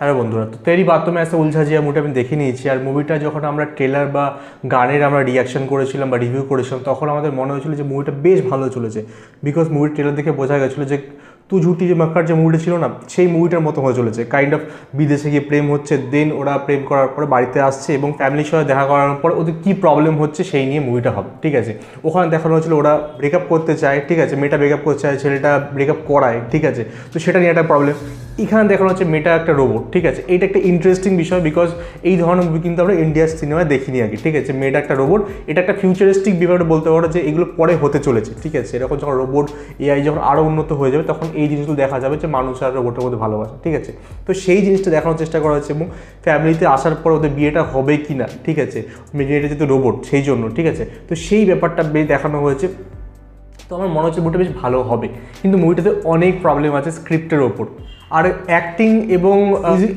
হ্যাঁ বন্ধুরা তো তেরি বাথরুমে ম্যাসে উলঝা জিয়া মুভি আমি দেখে নিয়েছি আর মুভিটা যখন আমরা ট্রেলার বা গানের আমরা রিয়াকশন করেছিলাম বা রিভিউ করেছিলাম তখন আমাদের মনে হয়েছিল যে মুভিটা বেশ ভালো চলেছে বিকজ মুভির ট্রেলার দেখে বোঝা গেছিলো যে তু ঝুটি যে মাক্কার যে মুভিটা ছিল না সেই মুভিটার মতো হয়ে চলেছে কাইন্ড অফ বিদেশে গিয়ে প্রেম হচ্ছে দেন ওরা প্রেম করার পরে বাড়িতে আসছে এবং ফ্যামিলির সঙ্গে দেখা করার পর ওদের কী প্রবলেম হচ্ছে সেই নিয়ে মুভিটা হবে ঠিক আছে ওখানে দেখানো হয়েছিল ওরা ব্রেকআপ করতে চায় ঠিক আছে মেয়েটা ব্রেকআপ করতে চায় ছেলেটা ব্রেকআপ করায় ঠিক আছে তো সেটা নিয়ে একটা প্রবলেম এখানে দেখানো হচ্ছে মেটা একটা রোবট ঠিক আছে এটা একটা ইন্টারেস্টিং বিষয় বিকজ এই ধরনের মুভি কিন্তু আমরা ইন্ডিয়ার সিনেমায় দেখিনি আগে ঠিক আছে মেটা একটা রোবট এটা একটা ফিউচারিস্টিক ব্যাপারে বলতে পারো যে এগুলো পরে হতে চলেছে ঠিক আছে এরকম যখন রোবট এআই যখন আরও উন্নত হয়ে যাবে তখন এই জিনিসগুলো দেখা যাবে যে মানুষ আর রোবটের মধ্যে ভালোবাসে ঠিক আছে তো সেই জিনিসটা দেখানোর চেষ্টা করা হয়েছে এবং ফ্যামিলিতে আসার পর ওদের বিয়েটা হবে কি না ঠিক আছে মেয়েটা যেহেতু রোবট সেই জন্য ঠিক আছে তো সেই ব্যাপারটা দেখানো হয়েছে তো আমার মনে হচ্ছে মুভিটা বেশ ভালো হবে কিন্তু মুভিটাতে অনেক প্রবলেম আছে স্ক্রিপ্টের ওপর আর অ্যাক্টিং এবং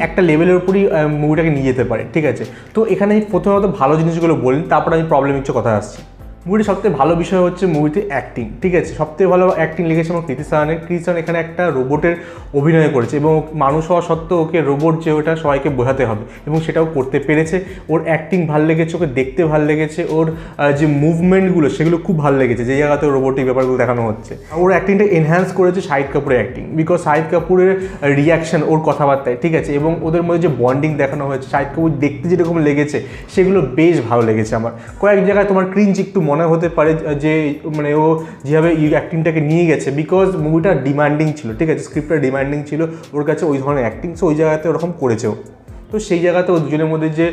একটা লেভেলের উপরই মুভিটাকে নিয়ে যেতে পারে ঠিক আছে তো এখানে আমি প্রথমত ভালো জিনিসগুলো বলি তারপর আমি প্রবলেম কিছু কথা আসছি মুভিটি সবথেকে ভালো বিষয় হচ্ছে মুভিতে অ্যাক্টিং ঠিক আছে সবথেকে ভালো অ্যাক্টিং লিখেছে আমার কৃতি সাহানের কৃতি সাহান এখানে একটা রোবটের অভিনয় করেছে এবং মানুষ হওয়া সত্ত্বেও ওকে রোবট যে ওটা সবাইকে বোঝাতে হবে এবং সেটাও করতে পেরেছে ওর অ্যাক্টিং ভাল লেগেছে ওকে দেখতে ভাল লেগেছে ওর যে মুভমেন্টগুলো সেগুলো খুব ভাল লেগেছে যে জায়গাতে রোবটিক ব্যাপারগুলো দেখানো হচ্ছে ওর অ্যাক্টিংটা এনহ্যান্স করেছে শাহিদ কাপুরের অ্যাক্টিং বিকজ শাহিদ কাপুরের রিয়াকশান ওর কথাবার্তায় ঠিক আছে এবং ওদের মধ্যে যে বন্ডিং দেখানো হয়েছে শাহিদ কাপুর দেখতে যেরকম লেগেছে সেগুলো বেশ ভালো লেগেছে আমার কয়েক জায়গায় তোমার ক্রিঞ্জ একটু মনে মনে হতে পারে যে মানে ও যেভাবে অ্যাক্টিংটাকে নিয়ে গেছে বিকজ মুভিটা ডিমান্ডিং ছিল ঠিক আছে স্ক্রিপ্টটা ডিমান্ডিং ছিল ওর কাছে ওই ধরনের অ্যাক্টিং সো ওই জায়গাতে ওরকম করেছে ও তো সেই জায়গাতে ওই দুজনের মধ্যে যে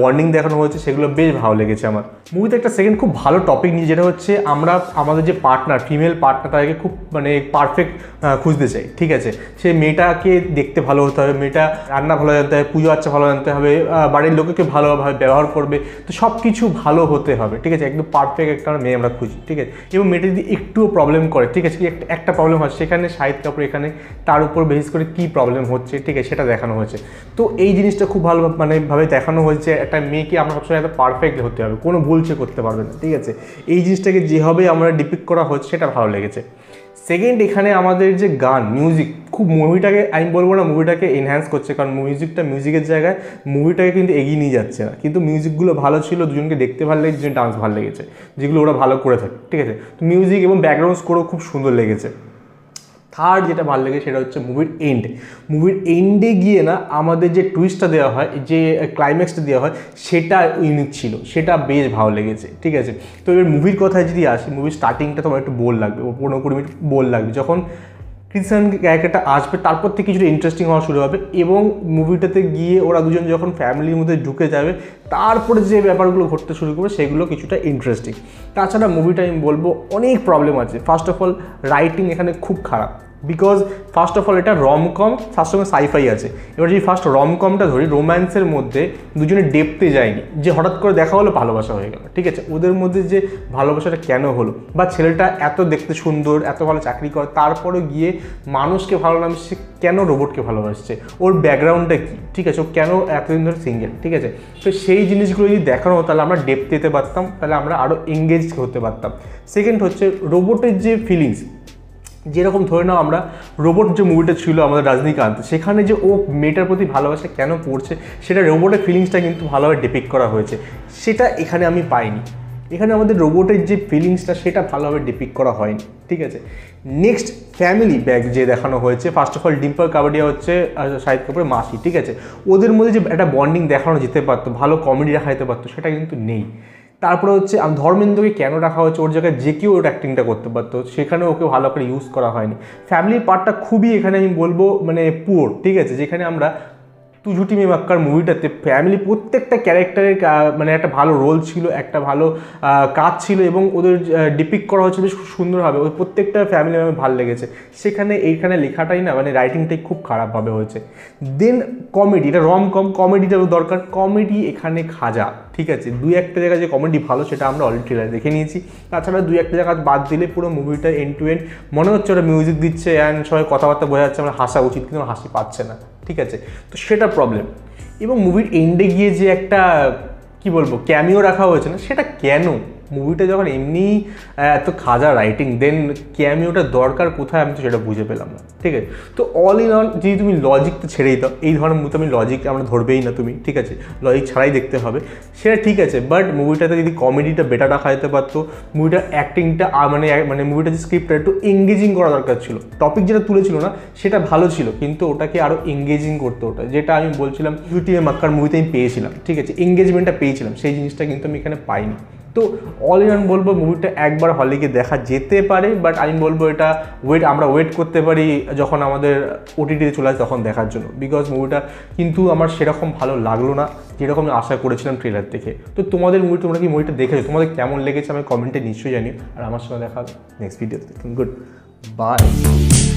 বন্ডিং দেখানো হয়েছে সেগুলো বেশ ভালো লেগেছে আমার মুভিতে একটা সেকেন্ড খুব ভালো টপিক নিয়ে যেটা হচ্ছে আমরা আমাদের যে পার্টনার ফিমেল পার্টনারটাকে খুব মানে পারফেক্ট খুঁজতে চাই ঠিক আছে সে মেয়েটাকে দেখতে ভালো হতে হবে মেয়েটা রান্না ভালো জানতে হবে পুজো আচ্ছা ভালো জানতে হবে বাড়ির লোককে ভালোভাবে ব্যবহার করবে তো সব কিছু ভালো হতে হবে ঠিক আছে একদম পারফেক্ট একটা মেয়ে আমরা খুঁজি ঠিক আছে এবং মেয়েটা যদি একটুও প্রবলেম করে ঠিক আছে একটা প্রবলেম হয় সেখানে সাহিত্য কাপড় এখানে তার উপর বেশ করে কী প্রবলেম হচ্ছে ঠিক আছে সেটা দেখানো হয়েছে তো এই জিনিস জিনিসটা খুব ভালো মানে ভাবে দেখানো হয়েছে একটা মেয়েকে আমরা সবসময় এত পারফেক্ট হতে হবে কোনো ভুল সে করতে পারবে না ঠিক আছে এই জিনিসটাকে যেভাবে আমরা ডিপিক্ট করা হচ্ছে সেটা ভালো লেগেছে সেকেন্ড এখানে আমাদের যে গান মিউজিক খুব মুভিটাকে আমি বলবো না মুভিটাকে এনহ্যান্স করছে কারণ মিউজিকটা মিউজিকের জায়গায় মুভিটাকে কিন্তু এগিয়ে নিয়ে যাচ্ছে না কিন্তু মিউজিকগুলো ভালো ছিল দুজনকে দেখতে ভালো লেগেছে দুজন ডান্স ভালো লেগেছে যেগুলো ওরা ভালো করে থাকে ঠিক আছে তো মিউজিক এবং ব্যাকগ্রাউন্ড স্কোরও খুব সুন্দর লেগেছে থার্ড যেটা ভালো লাগে সেটা হচ্ছে মুভির এন্ড মুভির এন্ডে গিয়ে না আমাদের যে টুইস্টটা দেওয়া হয় যে ক্লাইম্যাক্সটা দেওয়া হয় সেটা ইউনিক ছিল সেটা বেশ ভালো লেগেছে ঠিক আছে তো এবার মুভির কথায় যদি আসি মুভির স্টার্টিংটা তোমার একটু বল লাগবে পনেরো কুড়ি মিনিট বোল লাগবে যখন ক্রিশ্চান ক্যারেক্টারটা আসবে তারপর থেকে কিছুটা ইন্টারেস্টিং হওয়া শুরু হবে এবং মুভিটাতে গিয়ে ওরা দুজন যখন ফ্যামিলির মধ্যে ঢুকে যাবে তারপরে যে ব্যাপারগুলো ঘটতে শুরু করবে সেগুলো কিছুটা ইন্টারেস্টিং তাছাড়া মুভিটা আমি বলবো অনেক প্রবলেম আছে ফার্স্ট অফ অল রাইটিং এখানে খুব খারাপ বিকজ ফার্স্ট অফ অল এটা রমকম তার সঙ্গে সাইফাই আছে এবার যদি ফার্স্ট রমকমটা ধরি রোম্যান্সের মধ্যে দুজনে ডেপতে যায়নি যে হঠাৎ করে দেখা হলো ভালোবাসা হয়ে গেল ঠিক আছে ওদের মধ্যে যে ভালোবাসাটা কেন হলো বা ছেলেটা এত দেখতে সুন্দর এত ভালো চাকরি করে তারপরে গিয়ে মানুষকে ভালো লাগছে সে কেন রোবটকে ভালোবাসছে ওর ব্যাকগ্রাউন্ডটা কী ঠিক আছে ও কেন এতদিন ধরে সিঙ্গেল ঠিক আছে তো সেই জিনিসগুলো যদি দেখানো হতো তাহলে আমরা ডেপতে যেতে পারতাম তাহলে আমরা আরও এঙ্গেজ হতে পারতাম সেকেন্ড হচ্ছে রোবটের যে ফিলিংস যেরকম ধরে নাও আমরা রোবট যে মুভিটা ছিল আমাদের রজনীকান্ত সেখানে যে ও মেয়েটার প্রতি ভালোবাসা কেন পড়ছে সেটা রোবটের ফিলিংসটা কিন্তু ভালোভাবে ডিপেক্ট করা হয়েছে সেটা এখানে আমি পাইনি এখানে আমাদের রোবটের যে ফিলিংসটা সেটা ভালোভাবে ডিপিক করা হয়নি ঠিক আছে নেক্সট ফ্যামিলি ব্যাগ যে দেখানো হয়েছে first of all Dimple Kapadia হচ্ছে শাহিদ কাপুরের মাসি ঠিক আছে ওদের মধ্যে যে একটা বন্ডিং দেখানো যেতে পারতো ভালো কমেডি দেখা যেতে পারতো সেটা কিন্তু নেই তারপরে হচ্ছে ধর্মেন্দ্রকে কেন রাখা হয়েছে ওর জায়গায় যে কেউ ওর অ্যাক্টিংটা করতে পারতো সেখানে ওকে ভালো করে ইউজ করা হয়নি ফ্যামিলির পার্টটা খুবই এখানে আমি বলবো মানে পুয়োর ঠিক আছে যেখানে আমরা তুঝুটি মেমাক্কার মুভিটাতে ফ্যামিলি প্রত্যেকটা ক্যারেক্টারের মানে একটা ভালো রোল ছিল একটা ভালো কাজ ছিল এবং ওদের ডিপিক করা হচ্ছে বেশ সুন্দরভাবে ওই প্রত্যেকটা ফ্যামিলি আমার ভালো লেগেছে সেখানে এইখানে লেখাটাই না মানে রাইটিংটাই খুব খারাপভাবে হয়েছে দেন কমেডি এটা রম কম কমেডিটা দরকার কমেডি এখানে খাজা ঠিক আছে দুই একটা জায়গায় যে কমেডি ভালো সেটা আমরা অলরেডি ট্রেলার দেখে নিয়েছি তাছাড়া দুই একটা জায়গা বাদ দিলে পুরো মুভিটা এন্ড টু এন্ড মনে হচ্ছে ওরা মিউজিক দিচ্ছে অ্যান্ড সবাই কথাবার্তা বোঝা যাচ্ছে আমরা হাসা উচিত কিন্তু হাসি পাচ্ছে না ঠিক আছে তো সেটা প্রবলেম এবং মুভির এন্ডে গিয়ে যে একটা কি বলবো ক্যামিও রাখা হয়েছে না সেটা কেন মুভিটা যখন এমনি এত খাজা রাইটিং দেন ওটা দরকার কোথায় আমি তো সেটা বুঝে পেলাম না ঠিক আছে তো অল ইন অল যদি তুমি লজিক তো ছেড়েই দাও এই ধরনের মতো আমি লজিক আমরা ধরবেই না তুমি ঠিক আছে লজিক ছাড়াই দেখতে হবে সেটা ঠিক আছে বাট মুভিটাতে যদি কমেডিটা বেটার রাখা যেতে পারতো মুভিটার অ্যাক্টিংটা মানে মানে মুভিটা যে স্ক্রিপ্টটা একটু এঙ্গেজিং করা দরকার ছিল টপিক যেটা তুলেছিল না সেটা ভালো ছিল কিন্তু ওটাকে আরও এঙ্গেজিং করতো ওটা যেটা আমি বলছিলাম ইউটিউবে মাক্কার মুভিতে আমি পেয়েছিলাম ঠিক আছে এঙ্গেজমেন্টটা পেয়েছিলাম সেই জিনিসটা কিন্তু আমি এখানে পাইনি তো অল ইন বলবো মুভিটা একবার হলে গিয়ে দেখা যেতে পারে বাট আমি বলবো এটা ওয়েট আমরা ওয়েট করতে পারি যখন আমাদের ওটিটিতে চলে আসে তখন দেখার জন্য বিকজ মুভিটা কিন্তু আমার সেরকম ভালো লাগলো না যেরকম আশা করেছিলাম ট্রেলার থেকে তো তোমাদের মুভি তোমরা কি মুভিটা দেখেছো তোমাদের কেমন লেগেছে আমি কমেন্টে নিশ্চয়ই জানি আর আমার সঙ্গে দেখা নেক্সট ভিডিওতে গুড বাই